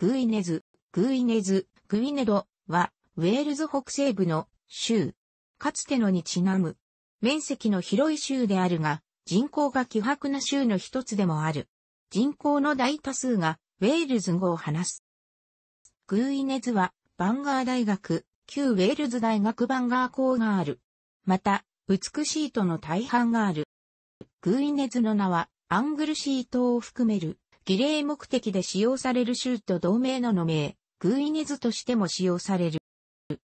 グイネズ、グイネズ、グイネドは、ウェールズ北西部の州。かつてのにちなむ。面積の広い州であるが、人口が希薄な州の一つでもある。人口の大多数が、ウェールズ語を話す。グイネズは、バンガー大学、旧ウェールズ大学バンガー校がある。また、美しいとの大半がある。グイネズの名は、アングルシー島を含める儀礼目的で使用される州と同盟のの名、グイネズとしても使用される。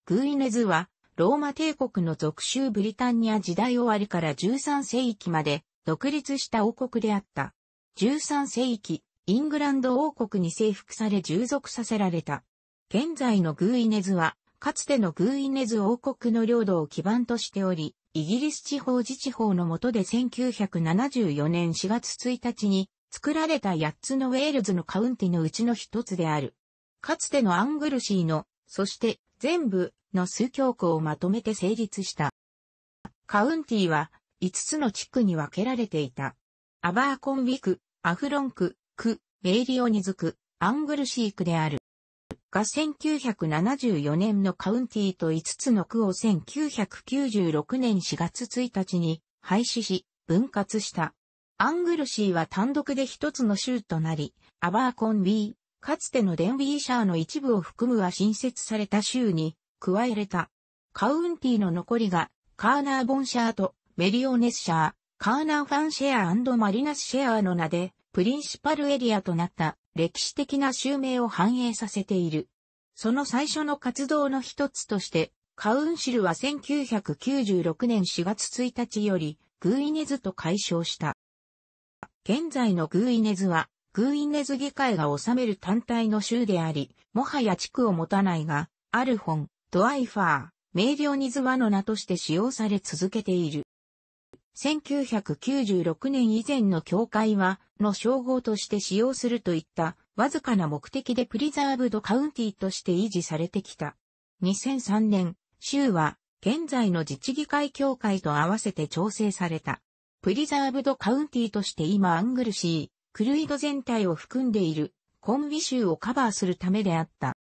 グイネズは、ローマ帝国の属州ブリタンニア時代終わりから13世紀まで独立した王国であった。13世紀、イングランド王国に征服され従属させられた。現在のグーイネズは、かつてのグーイネズ王国の領土を基盤としており、イギリス地方自治法の下で1974年4月1日に作られた8つのウェールズのカウンティのうちの一つである。かつてのアングルシーの、そして全部の数教区をまとめて成立した。カウンティは5つの地区に分けられていた。アバーコンビク、アフロンク、区、メイリオニズク、アングルシークである。が1974年のカウンティと5つの区を1996年4月1日に廃止し、分割した。アングルシーは単独で一つの州となり、アバーコンビー、かつてのデンウィーシャーの一部を含むは新設された州に加えれた。カウンティの残りが、カーナーボンシャーとメリオネスシャー、カーナーファンシェアマリナスシェアの名で、プリンシパルエリアとなった歴史的な州名を反映させている。その最初の活動の一つとして、カウンシルは1996年4月1日より、グーイネズと解消した。現在のグーイネズは、グーイネズ議会が治める単体の州であり、もはや地区を持たないが、アルフォン、ドアイファー、明瞭ニズワの名として使用され続けている。1996年以前の教会は、の称号として使用するといった、わずかな目的でプリザーブドカウンティとして維持されてきた。2003年、州は、現在の自治議会協会と合わせて調整された。プリザーブドカウンティとして今アングルシー、クルイド全体を含んでいるコンビ州をカバーするためであった。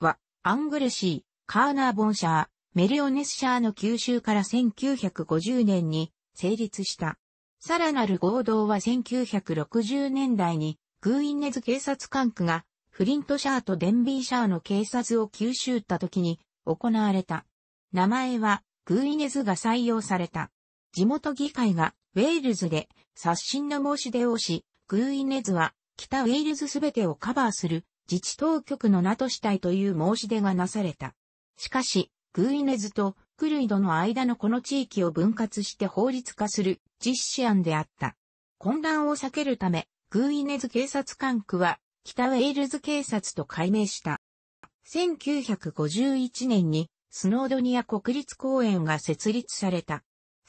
は、アングルシー、カーナーボンシャー、メリオネスシャーの吸収から1950年に成立した。さらなる合同は1960年代にグーインネズ警察管区がフリントシャーとデンビーシャーの警察を吸収った時に行われた。名前はグーイネズが採用された。地元議会がウェールズで刷新の申し出をし、グーイネズは北ウェールズすべてをカバーする自治当局の名としたいという申し出がなされた。しかし、グーイネズとクルイドの間のこの地域を分割して法律化する実施案であった。混乱を避けるため、グーイネズ警察管区は北ウェールズ警察と改名した。1951年にスノードニア国立公園が設立された。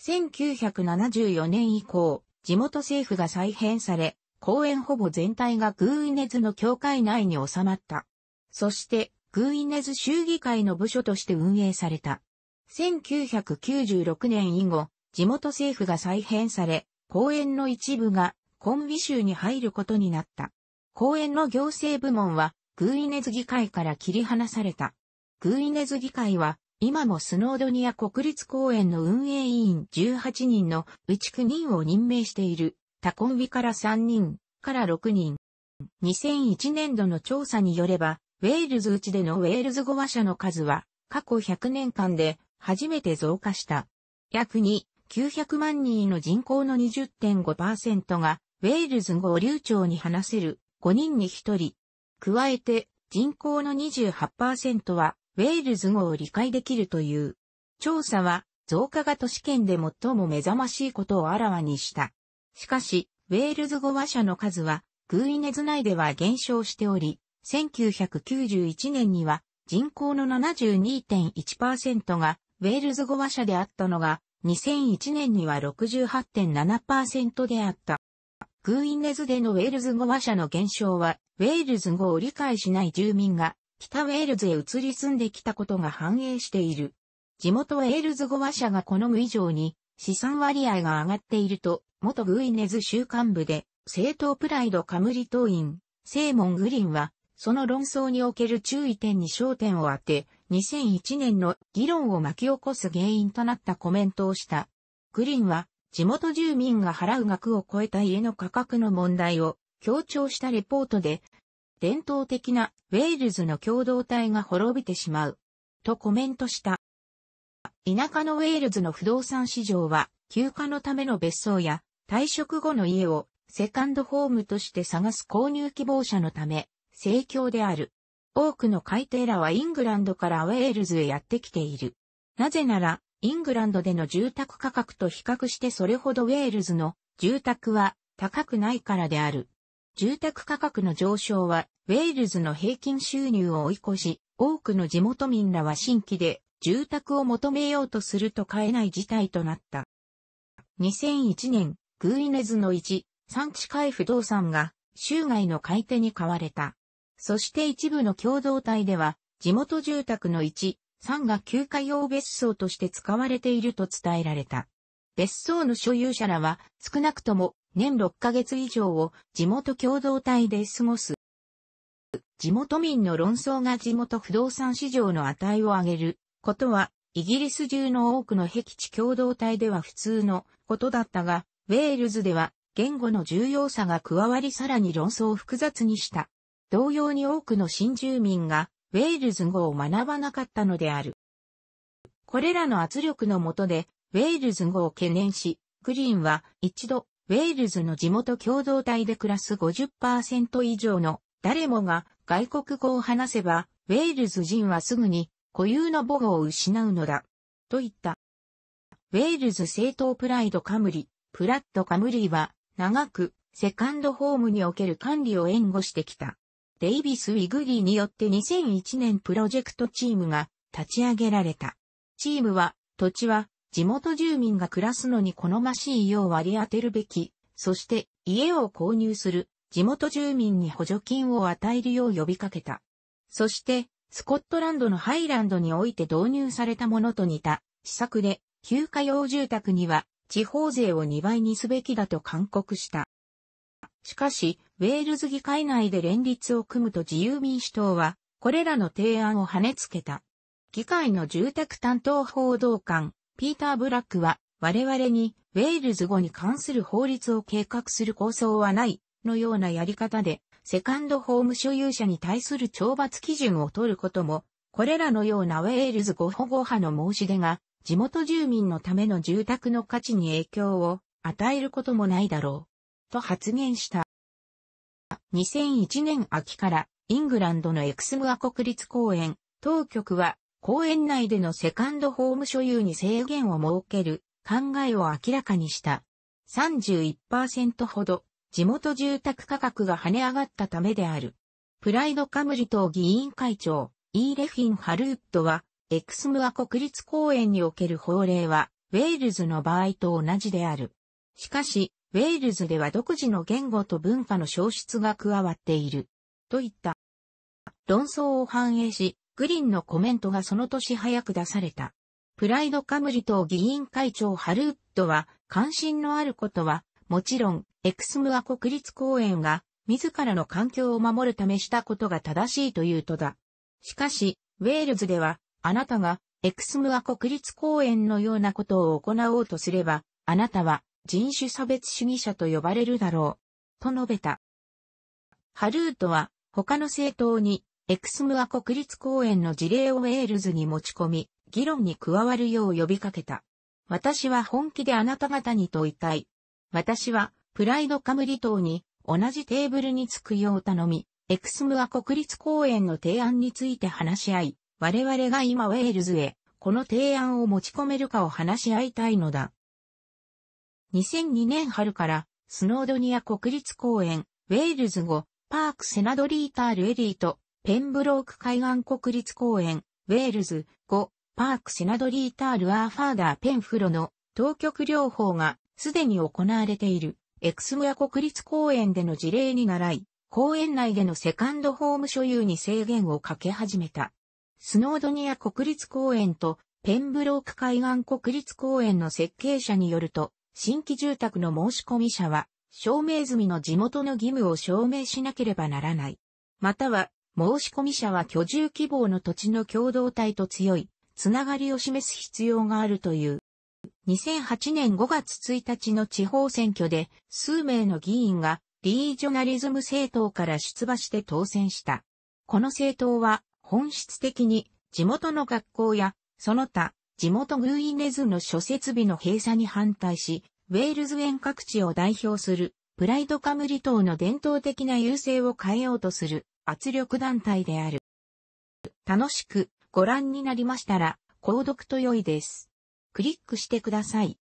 1974年以降、地元政府が再編され、公園ほぼ全体がグーイネズの教会内に収まった。そして、グーイネズ衆議会の部署として運営された。1996年以後、地元政府が再編され、公園の一部がコンビ州に入ることになった。公園の行政部門は、グーイネズ議会から切り離された。グーイネズ議会は、今もスノードニア国立公園の運営委員18人のうち9人を任命している、タコンビから3人、から6人。2001年度の調査によれば、ウェールズうちでのウェールズ語話者の数は、過去100年間で初めて増加した。約2、900万人の人口の20.5%が、ウェールズ語を流暢に話せる5人に1人。加えて、人口の28%は、ウェールズ語を理解できるという。調査は、増加が都市圏で最も目覚ましいことをあらわにした。しかし、ウェールズ語話者の数は、グーイネズ内では減少しており、1991年には人口の72.1%がウェールズ語話者であったのが、2001年には68.7%であった。グーインネズでのウェールズ語話者の減少は、ウェールズ語を理解しない住民が北ウェールズへ移り住んできたことが反映している。地元ウェールズ語話者が好む以上に資産割合が上がっていると、元グイネズ週刊部で、政党プライドカムリ党員、セーモン・グリンは、その論争における注意点に焦点を当て、2001年の議論を巻き起こす原因となったコメントをした。グリーンは、地元住民が払う額を超えた家の価格の問題を強調したレポートで、伝統的なウェールズの共同体が滅びてしまう。とコメントした。田舎のウェールズの不動産市場は休暇のための別荘や退職後の家をセカンドホームとして探す購入希望者のため盛況である。多くの買い手らはイングランドからウェールズへやってきている。なぜなら、イングランドでの住宅価格と比較してそれほどウェールズの住宅は高くないからである。住宅価格の上昇は、ウェールズの平均収入を追い越し、多くの地元民らは新規で住宅を求めようとすると買えない事態となった。2001年、グイネズの1、産地回不動産が州外の買い手に買われた。そして一部の共同体では、地元住宅の1、3が休暇用別荘として使われていると伝えられた。別荘の所有者らは少なくとも年6ヶ月以上を地元共同体で過ごす。地元民の論争が地元不動産市場の値を上げることは、イギリス中の多くの僻地共同体では普通のことだったが、ウェールズでは言語の重要さが加わりさらに論争を複雑にした。同様に多くの新住民がウェールズ語を学ばなかったのである。これらの圧力のもとで、ウェールズ語を懸念し、グリーンは一度ウェールズの地元共同体で暮らす50%以上の誰もが外国語を話せば、ウェールズ人はすぐに固有の母語を失うのだ。と言った。ウェールズ政党プライドカムリ、プラットカムリは長くセカンドホームにおける管理を援護してきた。デイビス・ウィグリーによって2001年プロジェクトチームが立ち上げられた。チームは土地は地元住民が暮らすのに好ましい家を割り当てるべき、そして家を購入する地元住民に補助金を与えるよう呼びかけた。そして、スコットランドのハイランドにおいて導入されたものと似た施策で、休暇用住宅には地方税を2倍にすべきだと勧告した。しかし、ウェールズ議会内で連立を組むと自由民主党は、これらの提案を跳ねつけた。議会の住宅担当報道官、ピーター・ブラックは、我々に、ウェールズ語に関する法律を計画する構想はない、のようなやり方で、セカンドホーム所有者に対する懲罰基準を取ることも、これらのようなウェールズ語保護派の申し出が、地元住民のための住宅の価値に影響を与えることもないだろう、と発言した。2001年秋から、イングランドのエクスムア国立公園、当局は公園内でのセカンドホーム所有に制限を設ける考えを明らかにした。31%ほど地元住宅価格が跳ね上がったためである。プライドカムリ党議員会長、イーレフィン・ハルウッドは、エクスムア国立公園における法令は、ウェールズの場合と同じである。しかし、ウェールズでは独自の言語と文化の消失が加わっている。といった。論争を反映し、グリンのコメントがその年早く出された。プライドカムリ党議員会長ハルウッドは関心のあることは、もちろん、エクスムア国立公園が自らの環境を守るためしたことが正しいというとだ。しかし、ウェールズでは、あなたがエクスムア国立公園のようなことを行おうとすれば、あなたは人種差別主義者と呼ばれるだろう。と述べた。ハルートは他の政党にエクスムア国立公園の事例をウェールズに持ち込み、議論に加わるよう呼びかけた。私は本気であなた方に問いたい。私は、プライドカムリ島に、同じテーブルにつくよう頼み、エクスムア国立公園の提案について話し合い、我々が今ウェールズへ、この提案を持ち込めるかを話し合いたいのだ。2002年春から、スノードニア国立公園、ウェールズ語、パークセナドリータールエリート、ペンブローク海岸国立公園、ウェールズ、5、パークシナドリータールアーファーダーペンフロの当局療法がすでに行われているエクスムア国立公園での事例に倣い、公園内でのセカンドホーム所有に制限をかけ始めた。スノードニア国立公園とペンブローク海岸国立公園の設計者によると、新規住宅の申し込み者は、証明済みの地元の義務を証明しなければならない。または、申し込み者は居住希望の土地の共同体と強い、つながりを示す必要があるという。2008年5月1日の地方選挙で、数名の議員が、リージョナリズム政党から出馬して当選した。この政党は、本質的に、地元の学校や、その他、地元グーイネズの諸設備の閉鎖に反対し、ウェールズ園各地を代表する、プライドカムリ島の伝統的な優勢を変えようとする、圧力団体である。楽しくご覧になりましたら、購読と良いです。クリックしてください。